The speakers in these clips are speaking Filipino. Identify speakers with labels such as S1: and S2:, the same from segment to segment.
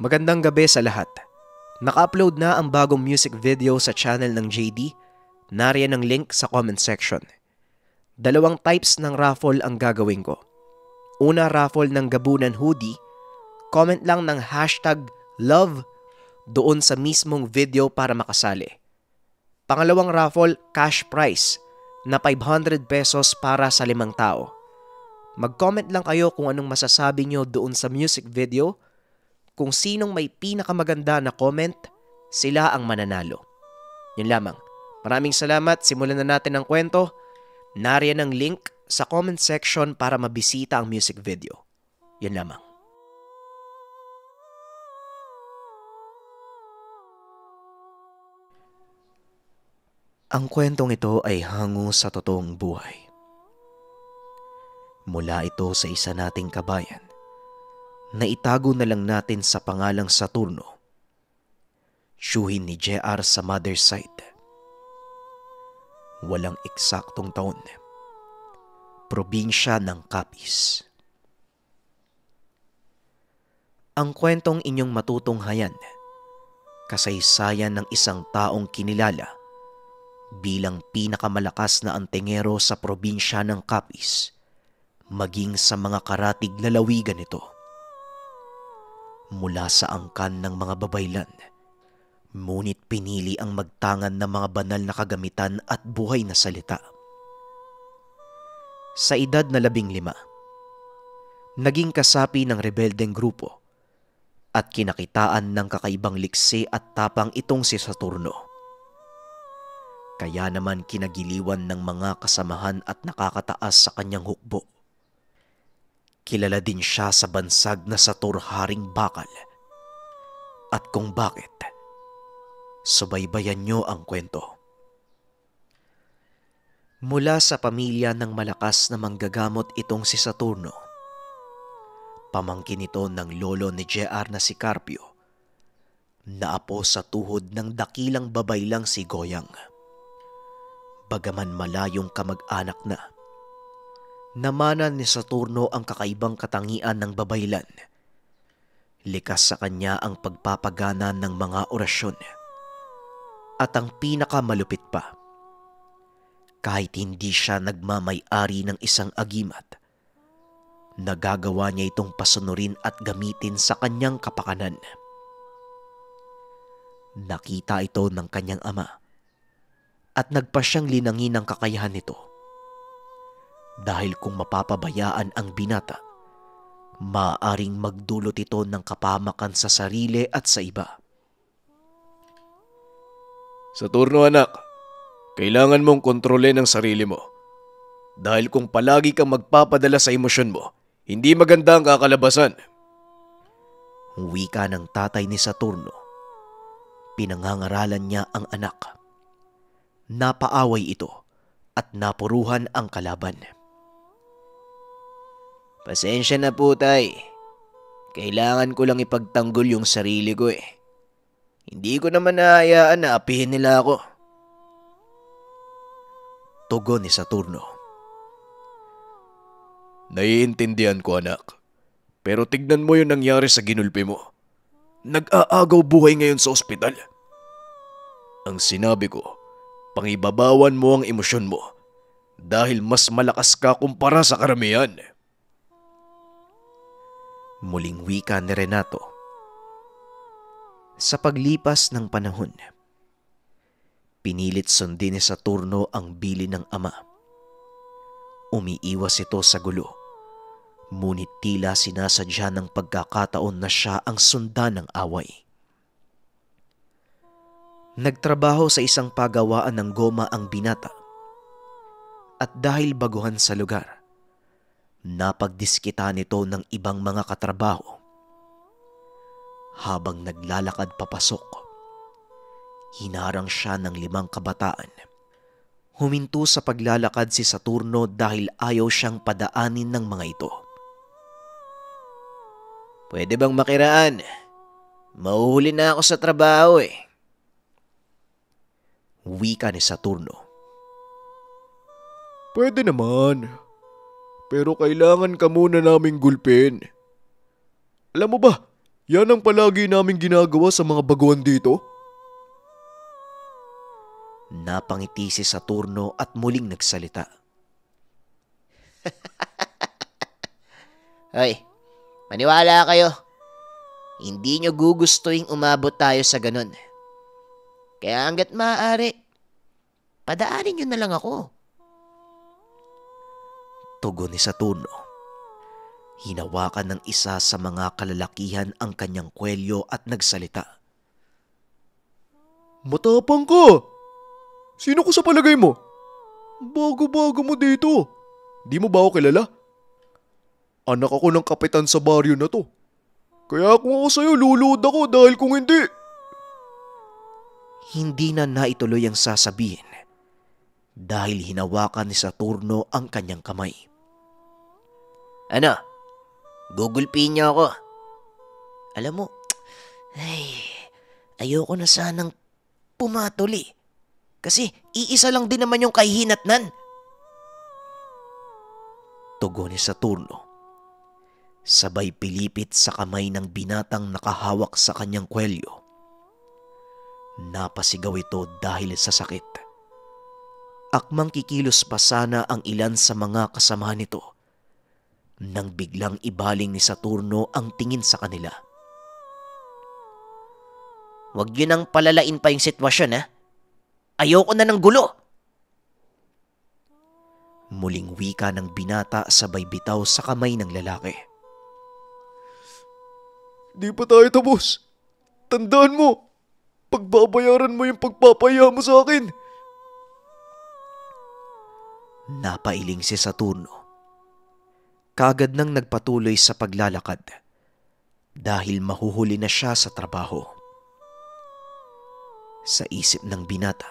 S1: Magandang gabi sa lahat. Naka-upload na ang bagong music video sa channel ng JD. Nariyan ang link sa comment section. Dalawang types ng raffle ang gagawin ko. Una raffle ng Gabunan hoodie. Comment lang ng hashtag love doon sa mismong video para makasali. Pangalawang raffle cash prize na 500 pesos para sa limang tao. Mag-comment lang kayo kung anong masasabi nyo doon sa music video kung sinong may pinakamaganda na comment, sila ang mananalo. Yun lamang. Maraming salamat. Simulan na natin ang kwento. Nariyan ang link sa comment section para mabisita ang music video. Yun lamang. Ang kwentong ito ay hango sa totoong buhay. Mula ito sa isa nating kabayan na itago na lang natin sa pangalang Saturno. Tsuhin ni JR sa mother side. Walang eksaktong taon. Probinsya ng Kapis. Ang kwentong inyong matutunghayan, kasaysayan ng isang taong kinilala bilang pinakamalakas na antengero sa probinsya ng Kapis, maging sa mga karatig lalawigan nito mula sa angkan ng mga babaylan. Ngunit pinili ang magtangan ng mga banal na kagamitan at buhay na salita. Sa edad na labing lima, naging kasapi ng rebeldeng grupo at kinakitaan ng kakaibang liksi at tapang itong si Saturno. Kaya naman kinagiliwan ng mga kasamahan at nakakataas sa kanyang hukbo Kilala din siya sa bansag na sa bakal. At kung bakit, subaybayan nyo ang kwento. Mula sa pamilya ng malakas na manggagamot itong si Saturno. Pamangkin ito ng lolo ni JR na si Carpio naapo sa tuhod ng dakilang babaylang si Goyang. Bagaman malayong kamag-anak na, namanan ni Saturno ang kakaibang katangian ng babaylan. Likas sa kanya ang pagpapagana ng mga orasyon. At ang pinakamalupit pa, kahit hindi siya nagmamay-ari ng isang agimat, nagagawa niya itong pasunurin at gamitin sa kanyang kapakanan. Nakita ito ng kanyang ama at nagpa siyang linangin ang kakayahan nito dahil kung mapapabayaan ang binata, maaring magdulot ito ng kapamakan sa sarili at sa iba. Sa turno anak, kailangan mong kontrolin ang sarili mo. Dahil kung palagi kang magpapadala sa emosyon mo, hindi maganda ang kakalabasan. Wika ng tatay ni Saturno. Pinangangaralan niya ang anak. Napaaway ito at napuruhan ang kalaban. Pasensya na po tay. Kailangan ko lang ipagtanggol yung sarili ko eh. Hindi ko naman nahayaan na apihin nila ako. Tugon ni Saturno.
S2: Naiintindihan ko anak. Pero tignan mo yung nangyari sa ginulpi mo. Nag-aagaw buhay ngayon sa ospital.
S1: Ang sinabi ko, pangibabawan mo ang emosyon mo dahil mas malakas ka kumpara sa karamihan. Muling wika ni Renato. Sa paglipas ng panahon, pinilit sundin ni Saturno ang bili ng ama. Umiiwas ito sa gulo, ngunit tila sinasadya ng pagkakataon na siya ang sundan ng away. Nagtrabaho sa isang pagawaan ng goma ang binata. At dahil baguhan sa lugar, napagdiskitan nito ng ibang mga katrabaho. Habang naglalakad papasok, hinarang siya ng limang kabataan. Huminto sa paglalakad si Saturno dahil ayaw siyang padaanin ng mga ito. Pwede bang makiraan? Mauhuli na ako sa trabaho eh. Wika ni Saturno.
S2: Pwede naman. Pero kailangan ka muna naming gulpin. Alam mo ba, yan ang palagi naming ginagawa sa mga baguhan dito.
S1: Napangiti si Saturno at muling nagsalita. Hoy, maniwala kayo. Hindi nyo gugustuhin umabot tayo sa ganun. Kaya hanggat maaari, padaanin nyo na lang ako tugon ni Saturno. Hinawakan ng isa sa mga kalalakihan ang kanyang kwelyo at nagsalita. Matapang
S2: ka! Sino ko sa palagay mo? Bago-bago mo dito. Di mo ba ako kilala? Anak ako ng kapitan sa baryo na to. Kaya kung ako sa'yo, lulod ako dahil kung hindi. Hindi
S1: na naituloy ang sasabihin dahil hinawakan ni Saturno ang kanyang kamay. Ano? Gugulpiin niyo ako. Alam mo, ay, ayoko na sanang pumatuli. Kasi iisa lang din naman yung kahihinatnan. Tugon ni Saturno. Sabay pilipit sa kamay ng binatang nakahawak sa kanyang kwelyo. Napasigaw ito dahil sa sakit. Akmang kikilos pa sana ang ilan sa mga kasama nito nang biglang ibaling ni Saturno ang tingin sa kanila. Huwag yun ang palalain pa yung sitwasyon, ha? Ayoko na ng gulo! Muling wika ng binata sabay bitaw sa kamay ng lalaki.
S2: Di pa tayo tapos. Tandaan mo, pagbabayaran mo yung pagpapaya mo sa akin.
S1: Napailing si Saturno kagad nang nagpatuloy sa paglalakad dahil mahuhuli na siya sa trabaho. Sa isip ng binata,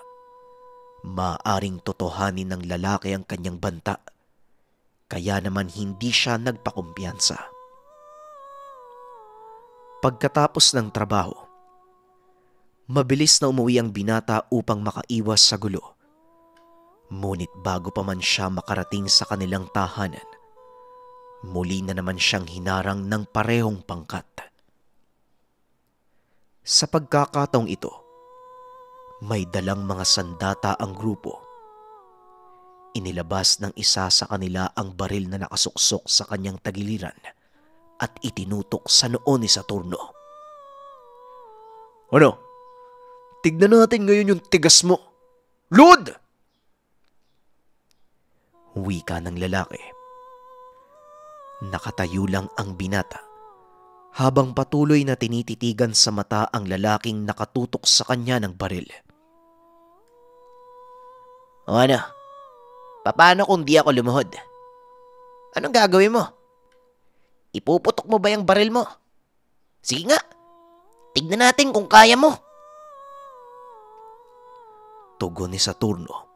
S1: maaring totohanin ng lalaki ang kanyang banta, kaya naman hindi siya nagpakumpiyansa. Pagkatapos ng trabaho, mabilis na umuwi ang binata upang makaiwas sa gulo. Ngunit bago pa man siya makarating sa kanilang tahanan, muli na naman siyang hinarang ng parehong pangkat. Sa pagkakataong ito, may dalang mga sandata ang grupo. Inilabas ng isa sa kanila ang baril na nakasuksok sa kanyang tagiliran at itinutok sa noo ni Saturno. Ano? Tignan natin ngayon yung tigas mo. Lord! Wika ng lalaki. Nakatayo lang ang binata. Habang patuloy na tinititigan sa mata ang lalaking nakatutok sa kanya ng baril. O ano? Paano kung di ako lumuhod? Anong gagawin mo? Ipuputok mo ba yung baril mo? Sige nga, tignan natin kung kaya mo. Tugon ni Saturno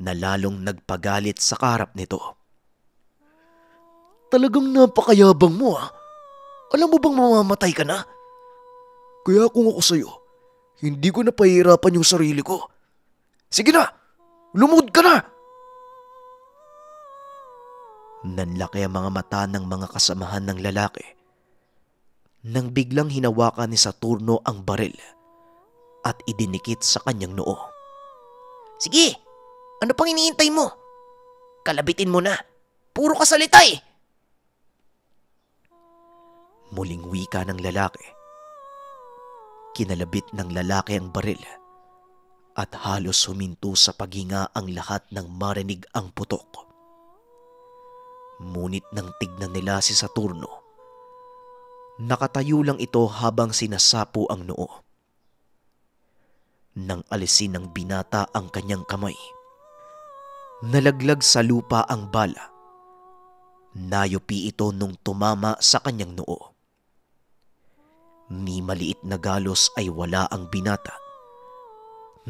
S1: na lalong nagpagalit sa karap nito.
S2: Talagang napakayabang mo ah. Alam mo bang mamamatay ka na? Kaya kung ako sa'yo, hindi ko na pahirapan yung sarili ko. Sige na! Lumod ka na!
S1: Nanlaki ang mga mata ng mga kasamahan ng lalaki nang biglang hinawakan ni Saturno ang baril at idinikit sa kanyang noo. Sige! Ano pang iniintay mo? Kalabitin mo na! Puro kasalita eh! Muling wika ng lalaki. Kinalabit ng lalaki ang baril at halos huminto sa paghinga ang lahat ng marinig ang putok. Munit nang tignan nila si Saturno, nakatayo lang ito habang sinasapo ang noo. Nang alisin ng binata ang kanyang kamay, nalaglag sa lupa ang bala. Nayupi ito nung tumama sa kanyang noo. Ni maliit na galos ay wala ang binata.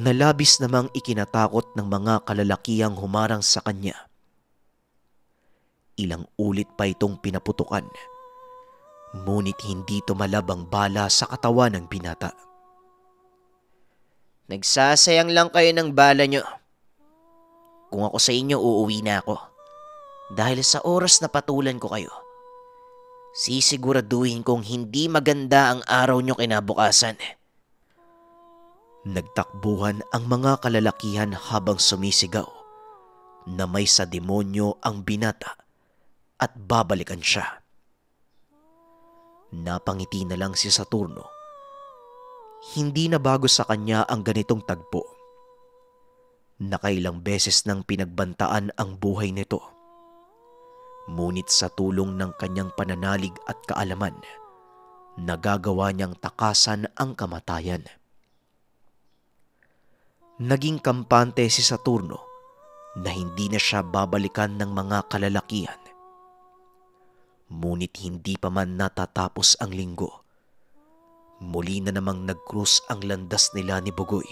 S1: Nalabis namang ikinatakot ng mga kalalakihang humarang sa kanya. Ilang ulit pa itong pinaputukan. Ngunit hindi tumalab ang bala sa katawan ng binata. Nagsasayang lang kayo ng bala nyo. Kung ako sa inyo, uuwi na ako. Dahil sa oras na patulan ko kayo, Sisiguraduhin kong hindi maganda ang araw nyo kinabukasan. Nagtakbuhan ang mga kalalakihan habang sumisigaw na may sa demonyo ang binata at babalikan siya. Napangiti na lang si Saturno. Hindi na bago sa kanya ang ganitong tagpo. Nakailang beses nang pinagbantaan ang buhay nito Ngunit sa tulong ng kanyang pananalig at kaalaman, nagagawa niyang takasan ang kamatayan. Naging kampante si Saturno na hindi na siya babalikan ng mga kalalakihan. Ngunit hindi pa man natatapos ang linggo. Muli na namang nagkrus ang landas nila ni Bugoy.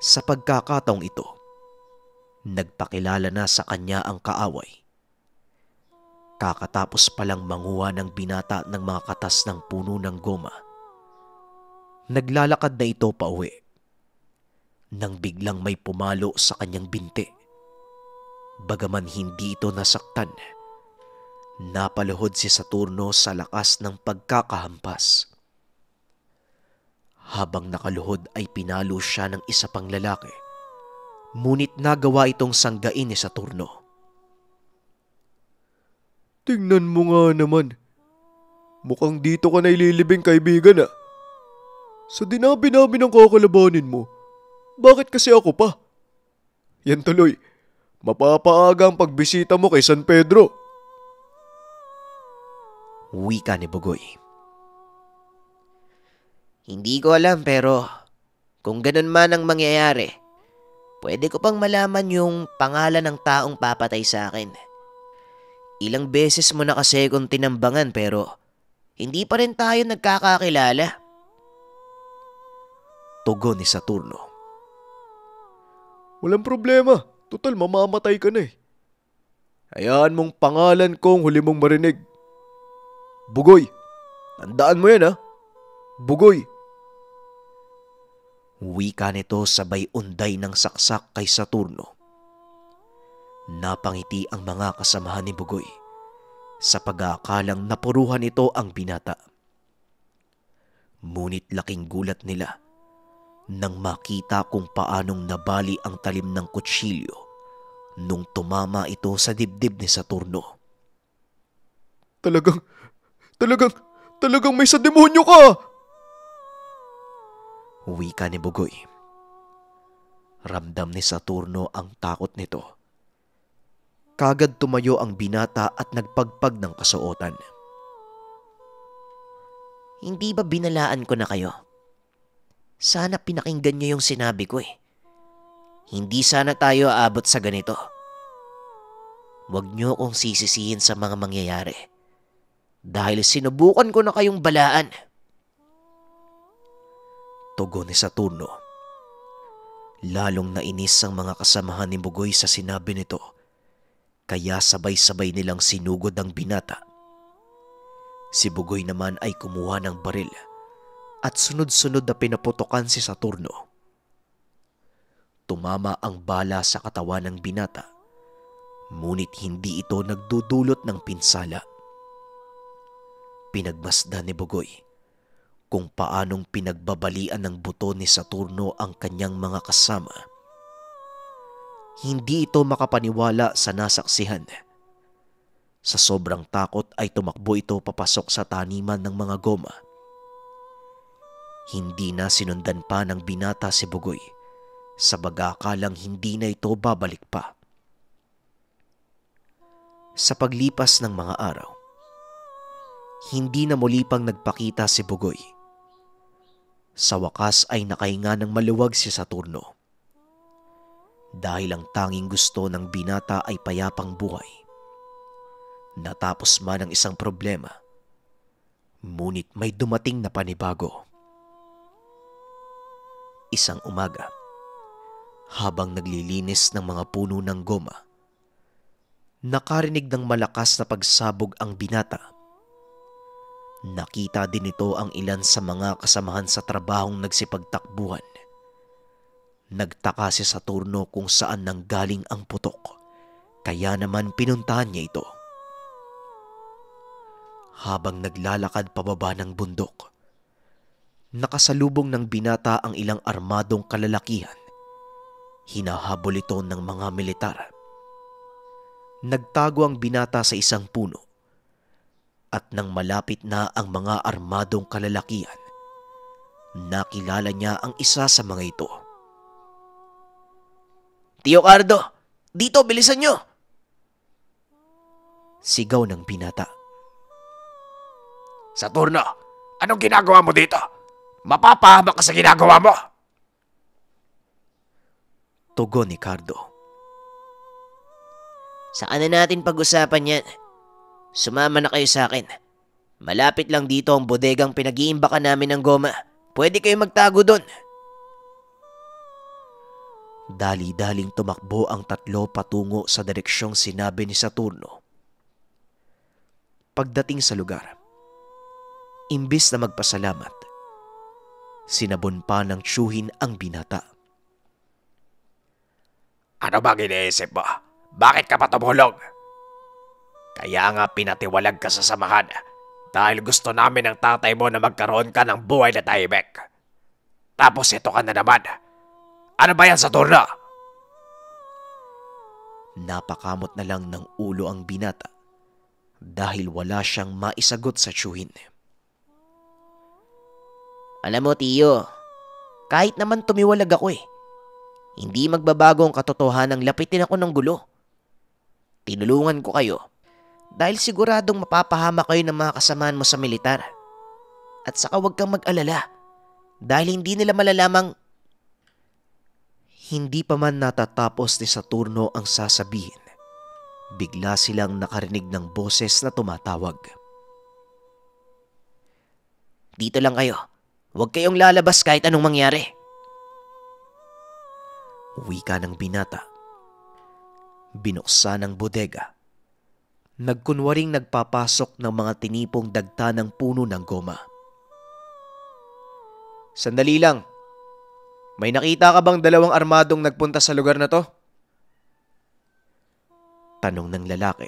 S1: Sa pagkakataong ito, nagpakilala na sa kanya ang kaaway Kakatapos palang manguha ng binata ng mga katas ng puno ng goma. Naglalakad na ito pa uwi. Nang biglang may pumalo sa kanyang binti. Bagaman hindi ito nasaktan, napaluhod si Saturno sa lakas ng pagkakahampas. Habang nakaluhod ay pinalo siya ng isa pang lalaki. Ngunit nagawa itong sanggain ni Saturno.
S2: Tingnan mo nga naman. Mukhang dito ka na ililibing kaibigan ah. Sa so, dinabi namin ng kakalabanin mo, bakit kasi ako pa? Yan tuloy, mapapaaga ang pagbisita mo kay San Pedro. ka ni Bugoy. Hindi ko alam pero kung
S1: ganun man ang mangyayari, pwede ko pang malaman yung pangalan ng taong papatay sa akin. Ilang beses mo na kasi kong tinambangan pero
S2: hindi pa rin tayo nagkakakilala.
S1: Tugon ni Saturno.
S2: Walang problema. Total, mamamatay ka na eh. Hayaan mong pangalan kong huli mong marinig. Bugoy. Tandaan mo yan ha. Bugoy.
S1: Wika nito sabay unday ng saksak kay Saturno. Napangiti ang mga kasamahan ni Bugoy sa pag-aakalang napuruhan ito ang binata. Ngunit laking gulat nila nang makita kung paanong nabali ang talim ng kutsilyo nung tumama ito sa dibdib ni Saturno.
S2: Talagang, talagang, talagang may sa demonyo ka!
S1: Wika ni Bugoy. Ramdam ni Saturno ang takot nito Kagad tumayo ang binata at nagpagpag ng kasuotan. Hindi ba binalaan ko na kayo? Sana pinakinggan niyo yung sinabi ko eh. Hindi sana tayo aabot sa ganito. Huwag niyo kong sisisihin sa mga mangyayari. Dahil sinubukan ko na kayong balaan. Tugon ni Saturno. Lalong nainis ang mga kasamahan ni Bugoy sa sinabi nito kaya sabay-sabay nilang sinugod ang binata. Si Bugoy naman ay kumuha ng baril at sunod-sunod na pinaputokan si Saturno. Tumama ang bala sa katawan ng binata, ngunit hindi ito nagdudulot ng pinsala. Pinagmasdan ni Bugoy kung paanong pinagbabalian ng buto ni Saturno ang kanyang mga kasama hindi ito makapaniwala sa nasaksihan. Sa sobrang takot ay tumakbo ito papasok sa taniman ng mga goma. Hindi na sinundan pa ng binata si Bugoy sa bagakalang hindi na ito babalik pa. Sa paglipas ng mga araw, hindi na muli pang nagpakita si Bugoy. Sa wakas ay nakahinga ng maluwag si Saturno dahil ang tanging gusto ng binata ay payapang buhay. Natapos man ang isang problema, ngunit may dumating na panibago. Isang umaga, habang naglilinis ng mga puno ng goma, nakarinig ng malakas na pagsabog ang binata. Nakita din ito ang ilan sa mga kasamahan sa trabahong nagsipagtakbuhan. Nagtaka si Saturno kung saan nanggaling ang putok, kaya naman pinuntahan niya ito. Habang naglalakad pababa ng bundok, nakasalubong ng binata ang ilang armadong kalalakihan. Hinahabol ito ng mga militar. Nagtago ang binata sa isang puno at nang malapit na ang mga armadong kalalakihan, nakilala niya ang isa sa mga ito. Tio Cardo, dito, bilisan nyo! Sigaw ng binata. Saturno, anong ginagawa mo dito? Mapapahamak ka sa ginagawa mo! Tugon ni Cardo. Saan na natin pag-usapan yan? Sumama na kayo sa akin. Malapit lang dito ang bodegang pinag-iimbakan namin ng goma. Pwede kayo magtago doon. Dali-daling tumakbo ang tatlo patungo sa direksyong sinabi ni Saturno. Pagdating sa lugar, imbis na magpasalamat, sinabon pa ng tsuhin ang binata. Ano bang iniisip mo? Bakit ka pa tumulong? Kaya nga pinatiwalag ka sa samahan dahil gusto namin ng tatay mo na magkaroon ka ng buhay na taibek. Tapos ito ka na naman ano ba yan sa torna? Napakamot na lang ng ulo ang binata dahil wala siyang maisagot sa tsuhin. Alam mo, Tiyo, kahit naman tumiwalag ako eh, hindi magbabago ang katotohanan ng lapitin ako ng gulo. Tinulungan ko kayo dahil siguradong mapapahama kayo ng mga kasamaan mo sa militar. At saka huwag kang mag-alala dahil hindi nila malalamang hindi pa man natatapos ni Saturno ang sasabihin. Bigla silang nakarinig ng boses na tumatawag. Dito lang kayo. Huwag kayong lalabas kahit anong mangyari. Wika ng binata. Binuksan ang bodega. Nagkunwaring nagpapasok ng mga tinipong dagta ng puno ng goma. Sandali lang, may nakita ka bang dalawang armadong nagpunta sa lugar na to? Tanong ng lalaki.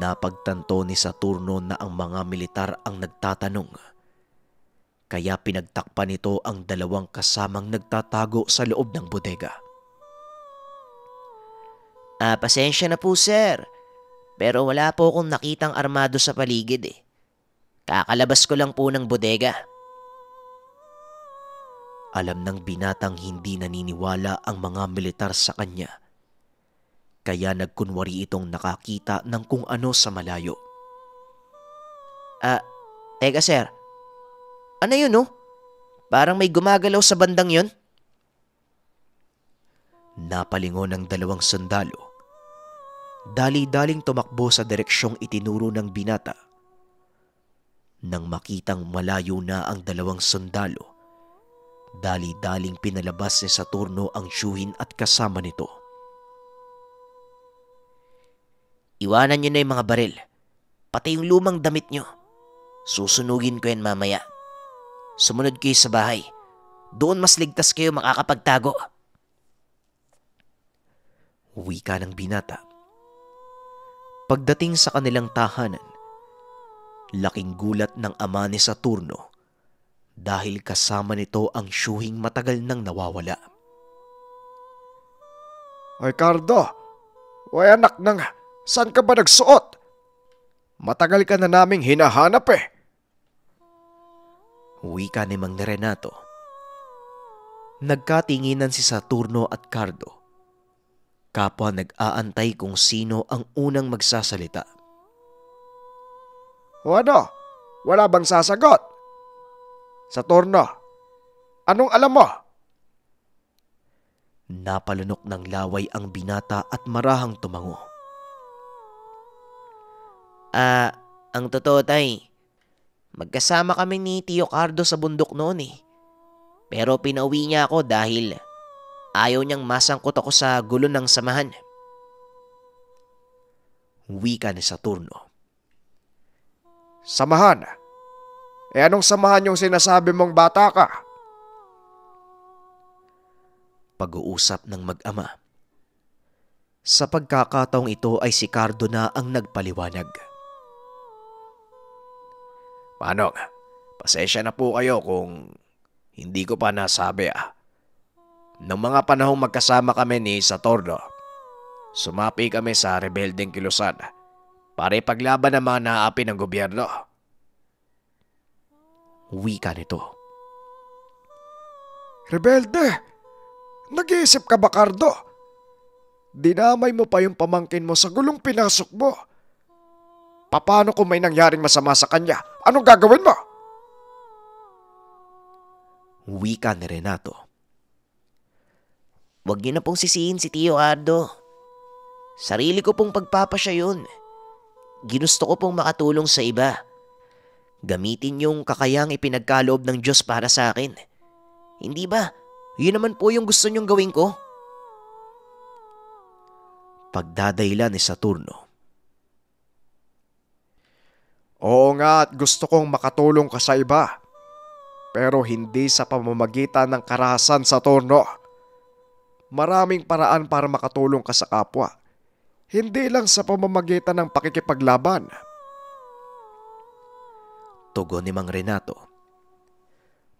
S1: Napagtanto ni Saturno na ang mga militar ang nagtatanong. Kaya pinagtakpan nito ang dalawang kasamang nagtatago sa loob ng bodega. Ah, pasensya na po sir. Pero wala po akong nakitang armado sa paligid eh. Kakalabas ko lang po ng bodega. Alam ng binatang hindi naniniwala ang mga militar sa kanya. Kaya nagkunwari itong nakakita ng kung ano sa malayo. Ah, teka sir. Ano yun oh? Parang may gumagalaw sa bandang yun? Napalingon ng dalawang sundalo. Dali-daling tumakbo sa direksyong itinuro ng binata. Nang makitang malayo na ang dalawang sundalo, Dali-daling pinalabas ni Saturno ang syuhin at kasama nito. Iwanan niyo na yung mga baril, pati yung lumang damit niyo. Susunugin ko yan mamaya. Sumunod kayo sa bahay. Doon mas ligtas kayo makakapagtago. Uwi ka ng binata. Pagdating sa kanilang tahanan, laking gulat ng ama ni Saturno dahil kasama nito ang syuhing matagal
S2: nang nawawala. Ricardo, way anak nang, saan ka ba nagsuot? Matagal ka na naming hinahanap eh.
S1: ka ni Mang Renato. Nagkatinginan si Saturno at Cardo. Kapwa nag-aantay kung sino ang unang magsasalita.
S2: O ano? Wala bang sasagot? Sa torno, anong alam mo?
S1: Napalunok ng laway ang binata at marahang tumango. Ah, ang totoo tay, magkasama kami ni Tio Cardo sa bundok noon eh. Pero pinauwi niya ako dahil ayaw niyang masangkot ako sa gulo ng samahan. Wika ni Saturno. Samahan?
S2: Samahan? Eh anong samahan yung sinasabi mong bata ka?
S1: Pag-uusap ng mag-ama. Sa pagkakataong ito ay si Cardo na ang nagpaliwanag. Manong, pasensya na po kayo kung hindi ko pa nasabi ah. Nung mga panahong magkasama kami ni Satorno, sumapi kami sa rebeldeng kilusan para ipaglaban naman mga naapi ng gobyerno
S2: wika nito. Rebelde! Nag-iisip ka ba, Cardo? Dinamay mo pa yung pamangkin mo sa gulong pinasok mo. Paano kung may nangyaring masama sa kanya? Anong gagawin mo?
S1: Wika ni Renato. Huwag niyo na pong sisihin si Tio Ardo. Sarili ko pong pagpapasya yun. Ginusto ko pong makatulong sa iba. Gamitin yung kakayang ipinagkaloob ng Diyos para sa akin. Hindi ba? Yun naman po yung gusto niyong gawin ko. Pagdadayla ni Saturno. Oo nga at
S2: gusto kong makatulong ka sa iba. Pero hindi sa pamamagitan ng karahasan, Saturno. Maraming paraan para makatulong ka sa kapwa. Hindi lang sa pamamagitan ng pakikipaglaban
S1: tugon ni Mang Renato.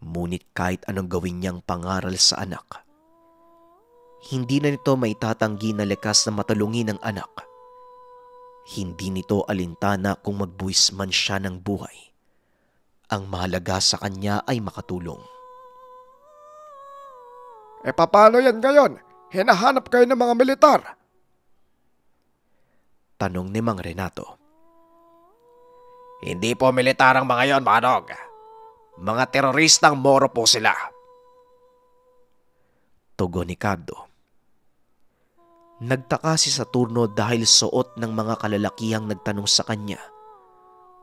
S1: Munit kahit anong gawin niyang pangaral sa anak, hindi na nito maitatanggi na likas na matalungin ang anak. Hindi nito alintana kung magbuwis man siya ng buhay. Ang mahalaga sa kanya ay makatulong.
S2: E papano yan ngayon? Hinahanap kayo ng mga militar.
S1: Tanong ni Mang Renato. Hindi po militar ang mga yon, Manong. Mga teroristang moro po sila. Tugo ni Cardo. Nagtaka si Saturno dahil suot ng mga kalalakihang nagtanong sa kanya.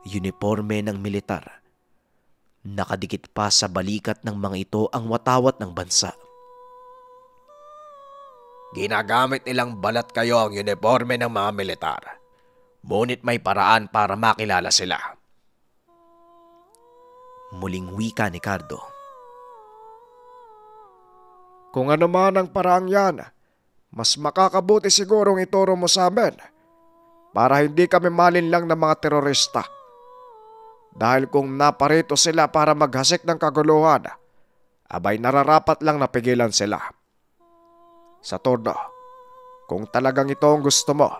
S1: Uniforme ng militar. Nakadikit pa sa balikat ng mga ito ang watawat ng bansa. Ginagamit nilang balat kayo ang uniforme ng mga militar ngunit may paraan para makilala sila. Muling wika ni Cardo.
S2: Kung ano man ang paraang yan, mas makakabuti sigurong ituro mo sa amin para hindi kami malinlang ng mga terorista. Dahil kung naparito sila para maghasik ng kaguluhan, abay nararapat lang napigilan sila. Sa turno, kung talagang ito ang gusto
S1: mo,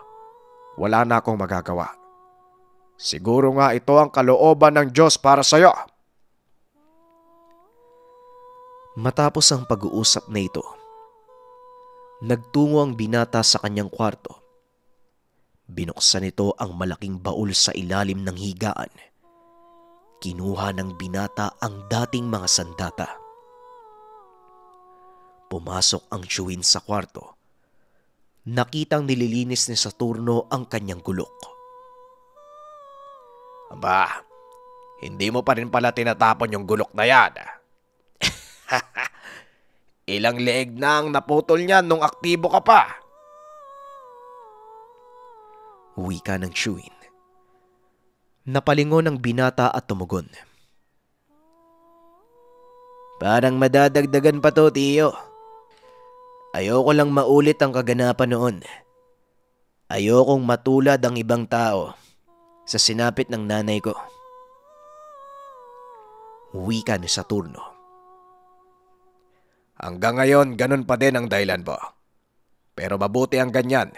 S1: wala na akong magagawa. Siguro nga ito ang kalooban ng Diyos para sa iyo. Matapos ang pag-uusap na ito, nagtungo ang binata sa kanyang kwarto. Binuksan nito ang malaking baul sa ilalim ng higaan. Kinuha ng binata ang dating mga sandata. Pumasok ang Chuin sa kwarto nakitang nililinis ni Saturno ang kanyang gulok. Aba, hindi mo pa rin pala tinatapon yung gulok na yan. Ilang leeg na ang naputol niya nung aktibo ka pa. Wika ng Chewin. Napalingon ang binata at tumugon. Parang madadagdagan pa to, Tiyo. Ayoko lang maulit ang kaganapan noon. Ayokong matulad ang ibang tao sa sinapit ng nanay ko. Wika ni Saturno. Hanggang ngayon, ganun pa din ang dahilan mo. Pero mabuti ang ganyan.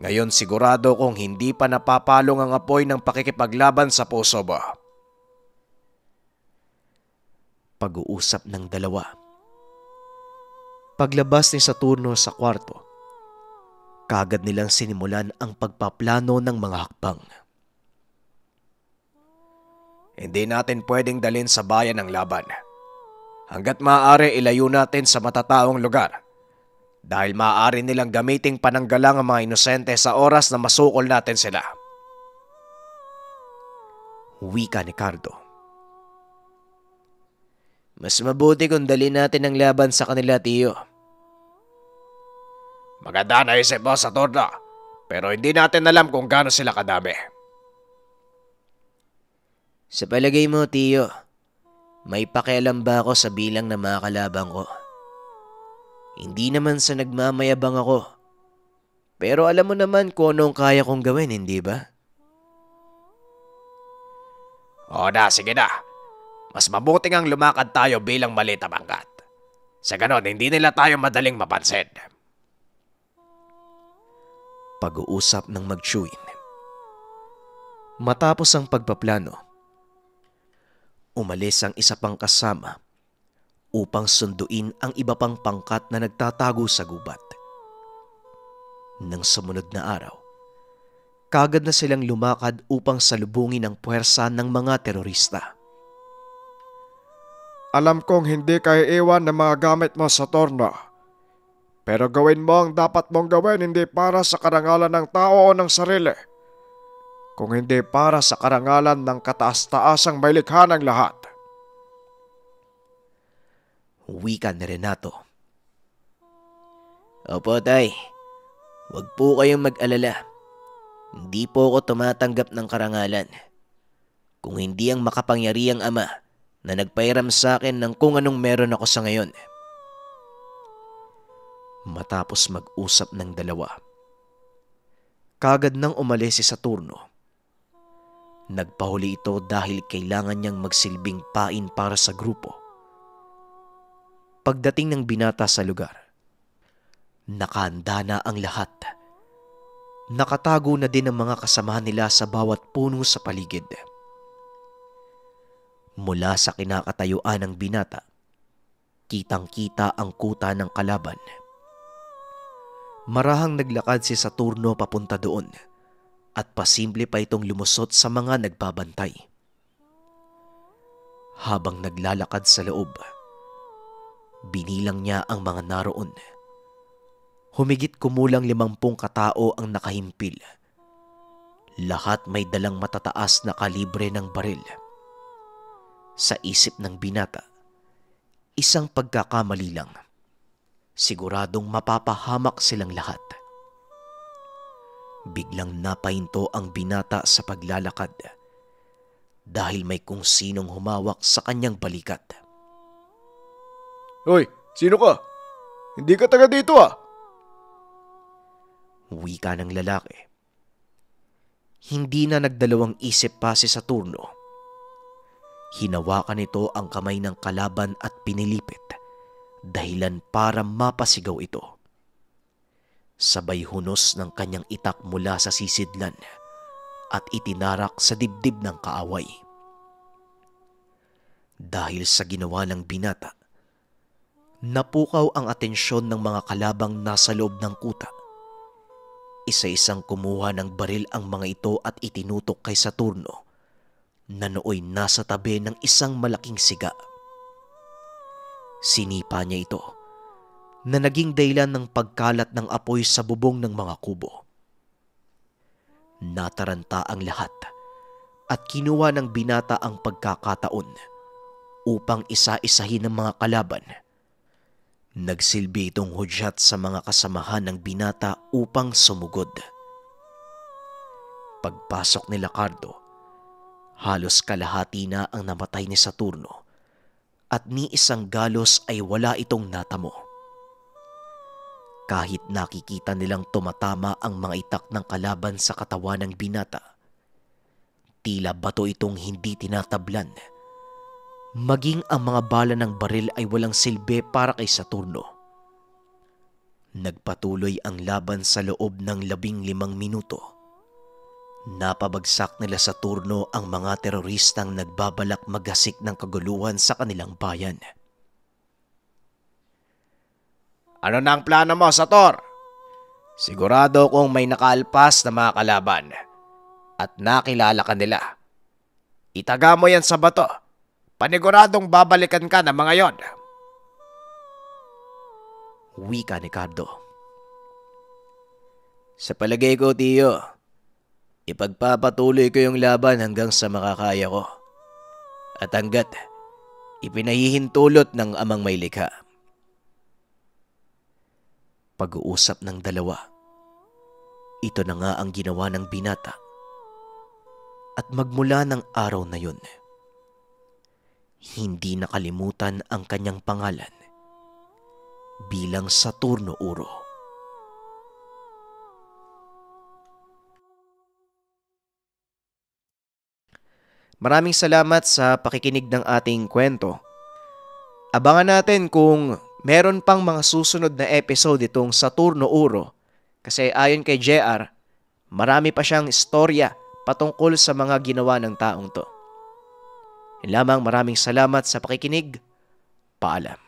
S1: Ngayon sigurado kong hindi pa napapalong ang apoy ng pakikipaglaban sa puso mo. Pag-uusap ng dalawa. Paglabas ni Saturno sa kwarto, kagad nilang sinimulan ang pagpaplano ng mga hakbang. Hindi natin pwedeng dalin sa bayan ang laban. Hanggat maaari ilayo natin sa matataong lugar dahil maaari nilang gamiting pananggalang ang mga inosente sa oras na masukol natin sila. Wika ni Cardo. Mas mabuti kung dali natin ang laban sa kanila, tiyo. Maganda na isip mo sa turno, pero hindi natin alam kung gaano sila kadami. Sa palagay mo, tiyo, may pakialam ba ako sa bilang ng mga kalabang ko? Hindi naman sa nagmamayabang ako. Pero alam mo naman kung anong kaya kong gawin, hindi ba? O na, sige na mas mabuti ngang lumakad tayo bilang maliit na bangkat. Sa ganon, hindi nila tayo madaling mapansin. Pag-uusap ng magchewin. Matapos ang pagpaplano, umalis ang isa pang kasama upang sunduin ang iba pang pangkat na nagtatago sa gubat. Nang sumunod na araw, kagad na silang lumakad upang salubungin ang puwersa ng
S2: mga terorista. Alam kong hindi kayo iwan ng mga gamit mo sa torno. Pero gawin mo ang dapat mong gawin hindi para sa karangalan ng tao o ng sarili. Kung hindi para sa karangalan ng kataas-taasang may likha ng lahat. Wika
S1: ni Renato. Opo, tay. Huwag po kayong mag-alala. Hindi po ako tumatanggap ng karangalan. Kung hindi ang makapangyariang ama, na nagpairam sa akin ng kung anong meron ako sa ngayon. Matapos mag-usap ng dalawa, kagad nang umalis si Saturno. Nagpahuli ito dahil kailangan niyang magsilbing pain para sa grupo. Pagdating ng binata sa lugar, nakahanda na ang lahat. Nakatago na din ang mga kasama nila sa bawat puno sa paligid. Mula sa kinakatayuan ng binata, kitang-kita ang kuta ng kalaban. Marahang naglakad si Saturno papunta doon at pasimple pa itong lumusot sa mga nagbabantay. Habang naglalakad sa loob, binilang niya ang mga naroon. Humigit kumulang limampung katao ang nakahimpil. Lahat may dalang matataas na kalibre ng baril sa isip ng binata. Isang pagkakamali lang. Siguradong mapapahamak silang lahat. Biglang napahinto ang binata sa paglalakad dahil may kung sinong humawak sa kanyang balikat.
S2: Hoy, sino ka? Hindi ka taga dito ah!
S1: Wika ng lalaki.
S2: Hindi na nagdalawang
S1: isip pa si Saturno Hinawakan nito ang kamay ng kalaban at pinilipit, dahilan para mapasigaw ito. Sabay hunos ng kanyang itak mula sa sisidlan at itinarak sa dibdib ng kaaway. Dahil sa ginawa ng binata, napukaw ang atensyon ng mga kalabang nasa loob ng kuta. Isa-isang kumuha ng baril ang mga ito at itinutok kay Saturno na nooy nasa tabi ng isang malaking siga. Sinipa niya ito na naging daylan ng pagkalat ng apoy sa bubong ng mga kubo. Nataranta ang lahat at kinuha ng binata ang pagkakataon upang isa-isahin ang mga kalaban. Nagsilbi itong hudyat sa mga kasamahan ng binata upang sumugod. Pagpasok ni Lacardo, Halos kalahati na ang namatay ni Saturno at ni isang galos ay wala itong natamo. Kahit nakikita nilang tumatama ang mga itak ng kalaban sa katawan ng binata, tila bato itong hindi tinatablan. Maging ang mga bala ng baril ay walang silbi para kay Saturno. Nagpatuloy ang laban sa loob ng labing limang minuto Napabagsak nila sa turno ang mga teroristang nagbabalak magasik ng kaguluhan sa kanilang bayan. Ano na ang plano mo, Sator? Sigurado kong may nakaalpas na mga kalaban at nakilala ka nila. Itaga mo yan sa bato. Paniguradong babalikan ka ng mga yon. Uwi ka ni Cardo. Sa palagay ko, Tiyo, Ipagpapatuloy ko yung laban hanggang sa makakaya ko. At hanggat ipinahihintulot ng amang may likha. Pag-uusap ng dalawa. Ito na nga ang ginawa ng binata. At magmula ng araw na yun, hindi nakalimutan ang kanyang pangalan bilang Saturno Uro. Maraming salamat sa pakikinig ng ating kwento. Abangan natin kung meron pang mga susunod na episode itong Saturno Uro kasi ayon kay JR, marami pa siyang istorya patungkol sa mga ginawa ng taong to. Yan lamang maraming salamat sa pakikinig. Paalam.